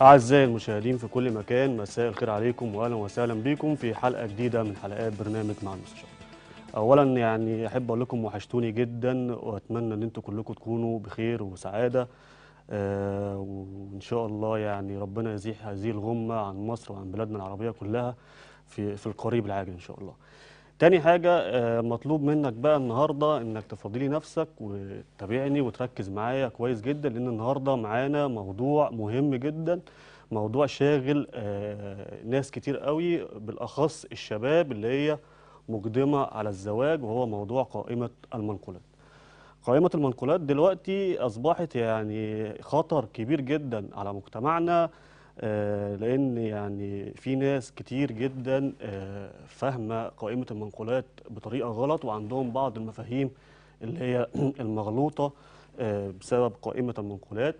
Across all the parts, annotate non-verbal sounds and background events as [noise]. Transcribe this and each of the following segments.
أعزائي المشاهدين في كل مكان مساء الخير عليكم وأهلا وسهلا بكم في حلقة جديدة من حلقات برنامج مع المستشار أولا يعني أحب أقول لكم وحشتوني جدا وأتمنى أن أنتم كلكم تكونوا بخير وسعادة آه وإن شاء الله يعني ربنا يزيح هذه الغمة عن مصر وعن بلادنا العربية كلها في, في القريب العاجل إن شاء الله تاني حاجة آه، مطلوب منك بقى النهاردة انك تفضلي نفسك وتتابعني وتركز معايا كويس جدا لان النهاردة معانا موضوع مهم جدا موضوع شاغل آه، ناس كتير قوي بالاخص الشباب اللي هي مقدمة على الزواج وهو موضوع قائمة المنقولات قائمة المنقولات دلوقتي أصبحت يعني خطر كبير جدا على مجتمعنا آه، لان يعني في ناس كتير جدا آه، فاهمه قائمه المنقولات بطريقه غلط وعندهم بعض المفاهيم اللي هي [clears throat] المغلوطه آه، بسبب قائمه المنقولات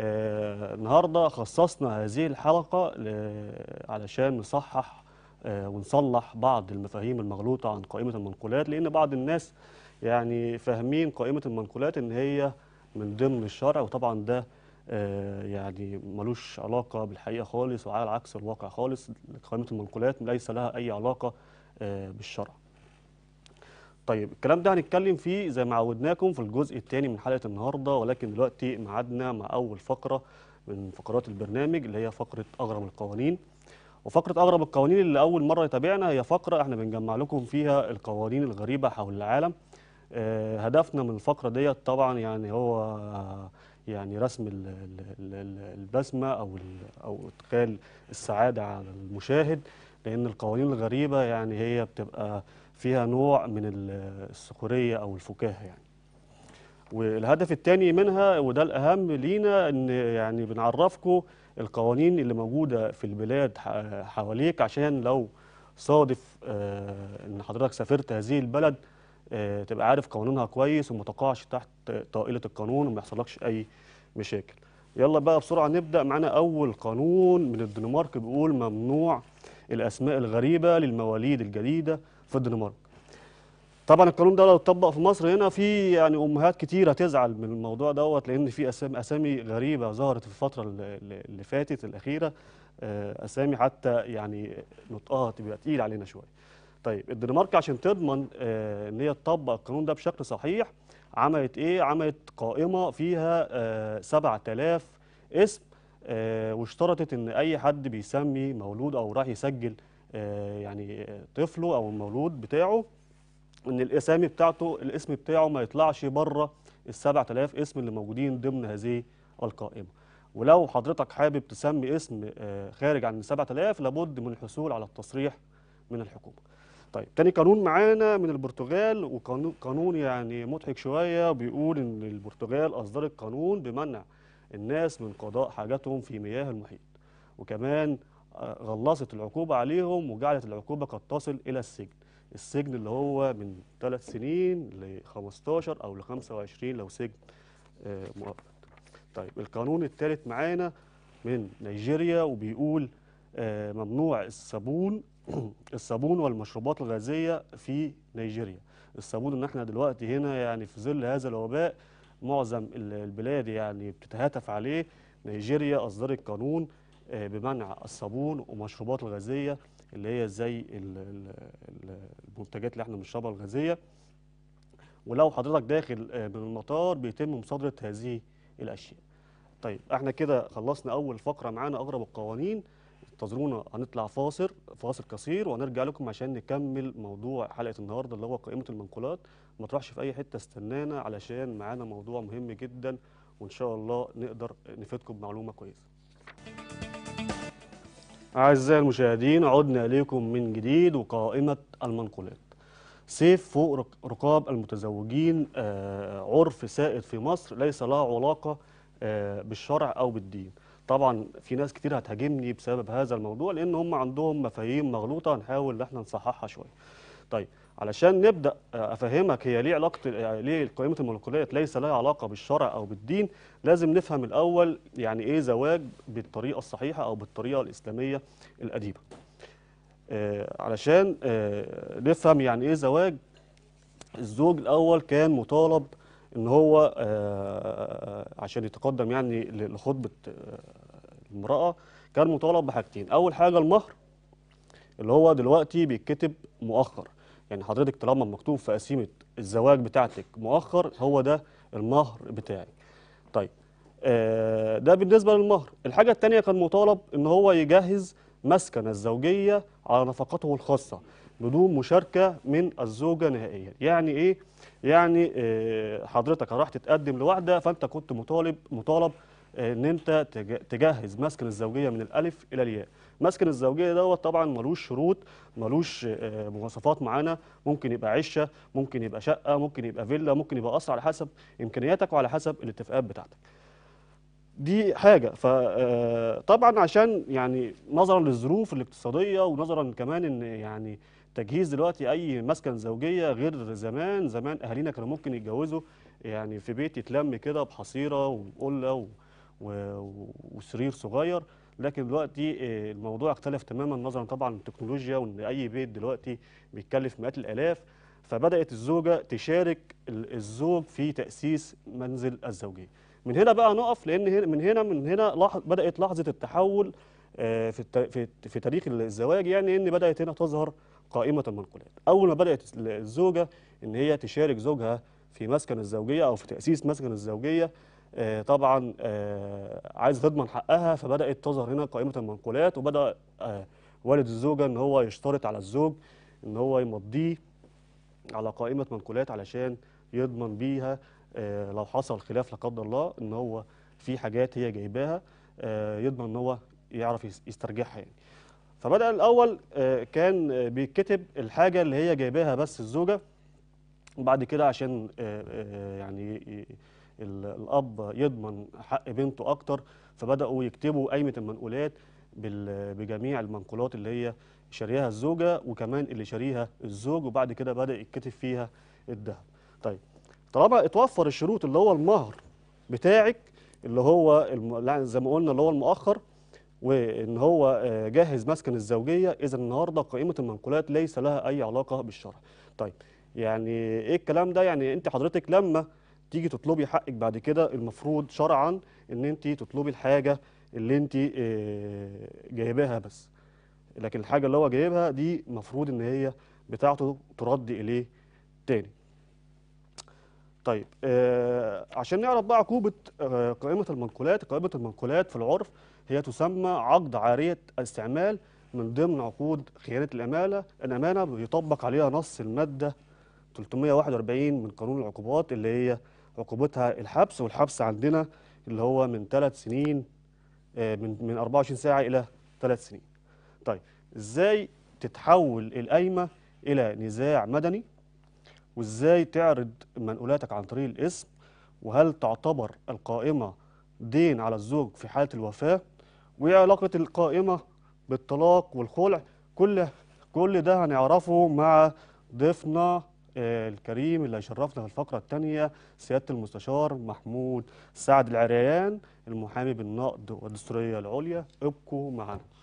النهارده خصصنا هذه الحلقه علشان نصحح ونصلح بعض المفاهيم المغلوطه عن قائمه المنقولات لان بعض الناس يعني فاهمين قائمه المنقولات ان هي من ضمن الشرع وطبعا ده آه، يعني ملوش علاقة بالحقيقة خالص وعلى عكس الواقع خالص قائمة المنقولات ليس لها أي علاقة آه، بالشرع طيب الكلام ده هنتكلم فيه زي ما عودناكم في الجزء الثاني من حلقة النهاردة ولكن دلوقتي ميعادنا مع أول فقرة من فقرات البرنامج اللي هي فقرة أغرب القوانين وفقرة أغرب القوانين اللي أول مرة يتابعنا هي فقرة احنا بنجمع لكم فيها القوانين الغريبة حول العالم آه، هدفنا من الفقرة ديت طبعا يعني هو يعني رسم البسمه او او ادخال السعاده على المشاهد لان القوانين الغريبه يعني هي بتبقى فيها نوع من السخريه او الفكاهه يعني والهدف الثاني منها وده الاهم لينا ان يعني بنعرفكم القوانين اللي موجوده في البلاد حواليك عشان لو صادف آه، ان حضرتك سافرت هذه البلد آه، تبقى عارف قوانينها كويس وما تقعش تحت طائله القانون وما يحصلكش اي مشاكل يلا بقى بسرعه نبدا معانا اول قانون من الدنمارك بيقول ممنوع الاسماء الغريبه للمواليد الجديده في الدنمارك طبعا القانون ده لو اتطبق في مصر هنا في يعني امهات كتير هتزعل من الموضوع دوت لان في اسامي اسامي غريبه ظهرت في الفتره اللي فاتت الاخيره آه، اسامي حتى يعني نطقها تبقى تقيل علينا شويه طيب الدنمارك عشان تضمن آه، ان هي تطبق القانون ده بشكل صحيح عملت ايه عملت قائمه فيها 7000 آه، اسم آه، واشترطت ان اي حد بيسمي مولود او راح يسجل يعني طفله او المولود بتاعه ان الاسامي بتاعته الاسم بتاعه ما يطلعش بره ال 7000 اسم اللي موجودين ضمن هذه القائمه ولو حضرتك حابب تسمي اسم خارج عن 7000 لابد من الحصول على التصريح من الحكومه طيب تاني قانون معانا من البرتغال وقانون يعني مضحك شوية بيقول إن البرتغال أصدرت قانون بمنع الناس من قضاء حاجاتهم في مياه المحيط وكمان آه، غلصت العقوبة عليهم وجعلت العقوبة قد تصل إلى السجن السجن اللي هو من 3 سنين ل 15 أو ل 25 لو سجن آه، مؤقت طيب القانون الثالث معانا من نيجيريا وبيقول آه، ممنوع الصابون [clears throat] الصابون والمشروبات الغازية في نيجيريا الصابون ان احنا دلوقتي هنا يعني في ظل هذا الوباء معظم البلاد يعني بتتهاتف عليه نيجيريا اصدرت قانون آه، بمنع الصابون ومشروبات الغازيه اللي هي زي المنتجات اللي احنا بنشربها الغازيه ولو حضرتك داخل آه، من المطار بيتم مصادره هذه الاشياء طيب احنا كده خلصنا اول فقره معانا اغرب القوانين انتظرونا هنطلع فاصل فاصل قصير وهنرجع لكم عشان نكمل موضوع حلقه النهارده اللي هو قائمه المنقولات ما تروحش في اي حته استنانا علشان معانا موضوع مهم جدا وان شاء الله نقدر نفيدكم بمعلومه كويسه اعزائي المشاهدين عدنا اليكم من جديد وقائمه المنقولات سيف فوق رقاب المتزوجين آه، عرف سائد في مصر ليس له علاقه آه، بالشرع او بالدين طبعا في ناس كتير هتهاجمني بسبب هذا الموضوع لان هم عندهم مفاهيم مغلوطه هنحاول ان احنا نصححها شويه طيب علشان نبدا آه، افهمك هي ليه علاقه آه، ليه قائمه المولكيولات ليس لها علاقه بالشرع او بالدين لازم نفهم الاول يعني ايه زواج بالطريقه الصحيحه او بالطريقه الاسلاميه القديمه آه علشان آه نفهم يعني ايه زواج الزوج الاول كان مطالب ان هو آه، آه، آه، عشان يتقدم يعني لخطبه المراه كان مطالب بحاجتين اول حاجه المهر اللي هو دلوقتي بيتكتب مؤخر يعني حضرتك طالما مكتوب في قسيمه الزواج بتاعتك مؤخر هو ده المهر بتاعي طيب ده بالنسبه للمهر الحاجه الثانيه كان مطالب ان هو يجهز مسكن الزوجيه على نفقاته الخاصه بدون مشاركه من الزوجه نهائيا يعني ايه يعني آه، حضرتك راح تتقدم لواحده فانت كنت مطالب مطالب آه، ان انت تجهز مسكن الزوجيه من الالف الى الياء مسكن الزوجيه دوت طبعا ملوش شروط ملوش آه، مواصفات معانا ممكن يبقى عشه ممكن يبقى شقه ممكن يبقى فيلا ممكن يبقى قصر على حسب امكانياتك وعلى حسب الاتفاقات بتاعتك دي حاجة فطبعا عشان يعني نظرا للظروف الاقتصادية ونظرا كمان ان يعني تجهيز دلوقتي اي مسكن زوجيه غير زمان زمان اهالينا كانوا ممكن يتجوزوا يعني في بيت يتلم كده بحصيره وقله و... و... وسرير صغير لكن دلوقتي آه، الموضوع اختلف تماما نظرا طبعا للتكنولوجيا وان اي بيت دلوقتي بيتكلف مئات الالاف فبدات الزوجه تشارك الزوج في تاسيس منزل الزوجيه من هنا بقى نقف لان من هنا من هنا لحظ بدات لحظه التحول آه، في في تاريخ الزواج يعني ان بدات هنا تظهر قائمة المنقولات أول ما بدأت الزوجة إن هي تشارك زوجها في مسكن الزوجية أو في تأسيس مسكن الزوجية آه، طبعا آه، عايز تضمن حقها فبدأت تظهر هنا قائمة المنقولات وبدأ آه، والد الزوجة إن هو يشترط على الزوج إن هو يمضيه على قائمة منقولات علشان يضمن بيها لو حصل خلاف لا قدر الله إن هو في حاجات هي جايباها يضمن إن هو يعرف يسترجعها يعني. فبدأ الأول آه، كان آه، بيتكتب الحاجة اللي هي جايباها بس الزوجة وبعد كده عشان آه، يعني الأب يضمن حق بنته أكتر فبدأوا يكتبوا قايمة المنقولات بجميع المنقولات اللي هي شاريها الزوجة وكمان اللي شاريها الزوج وبعد كده بدأ يتكتب فيها الذهب طيب طالما اتوفر الشروط اللي هو المهر بتاعك اللي هو زي ما قلنا اللي هو المؤخر وان هو آه، جاهز مسكن الزوجيه اذا النهارده قائمه المنقولات ليس لها اي علاقه بالشرع. طيب يعني ايه الكلام ده؟ يعني انت حضرتك لما تيجي تطلبي حقك بعد كده المفروض شرعا ان انت تطلبي الحاجه اللي انت آه، جايباها بس. لكن الحاجه اللي هو جايبها دي المفروض ان هي بتاعته ترد اليه تاني. طيب آه، عشان نعرف بقى عقوبه قائمه المنقولات، قائمه المنقولات في العرف هي تسمى عقد عارية استعمال من ضمن عقود خيانة الأمانة الأمانة بيطبق عليها نص المادة 341 من قانون العقوبات اللي هي عقوبتها الحبس والحبس عندنا اللي هو من ثلاث سنين آه، من من 24 ساعة إلى ثلاث سنين. طيب إزاي تتحول القايمة إلى نزاع مدني وإزاي تعرض منقولاتك عن طريق الاسم وهل تعتبر القائمة دين على الزوج في حالة الوفاة وايه علاقه القائمه بالطلاق والخلع كل كل ده هنعرفه مع ضيفنا آه، الكريم اللي هيشرفنا في الفقره الثانيه سياده المستشار محمود سعد العريان المحامي بالنقد والدستوريه العليا ابقوا معنا